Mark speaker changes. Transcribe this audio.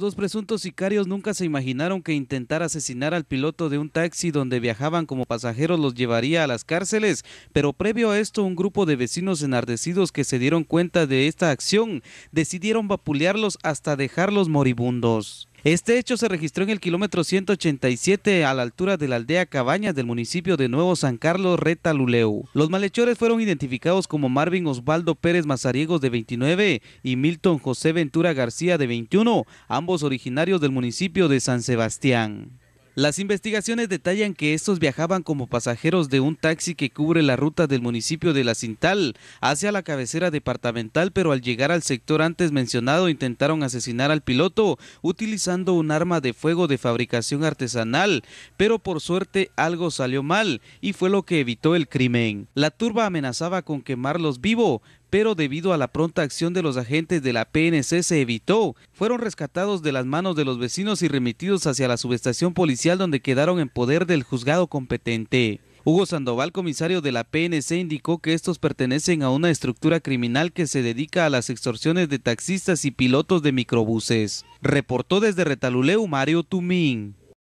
Speaker 1: dos presuntos sicarios nunca se imaginaron que intentar asesinar al piloto de un taxi donde viajaban como pasajeros los llevaría a las cárceles, pero previo a esto un grupo de vecinos enardecidos que se dieron cuenta de esta acción decidieron vapulearlos hasta dejarlos moribundos. Este hecho se registró en el kilómetro 187 a la altura de la aldea Cabañas del municipio de Nuevo San Carlos, Retaluleu. Los malhechores fueron identificados como Marvin Osvaldo Pérez Mazariegos de 29 y Milton José Ventura García de 21, ambos originarios del municipio de San Sebastián. Las investigaciones detallan que estos viajaban como pasajeros de un taxi que cubre la ruta del municipio de La Cintal hacia la cabecera departamental, pero al llegar al sector antes mencionado intentaron asesinar al piloto utilizando un arma de fuego de fabricación artesanal, pero por suerte algo salió mal y fue lo que evitó el crimen. La turba amenazaba con quemarlos vivo, pero debido a la pronta acción de los agentes de la PNC se evitó. Fueron rescatados de las manos de los vecinos y remitidos hacia la subestación policial donde quedaron en poder del juzgado competente. Hugo Sandoval, comisario de la PNC, indicó que estos pertenecen a una estructura criminal que se dedica a las extorsiones de taxistas y pilotos de microbuses. Reportó desde Retaluleu Mario Tumín.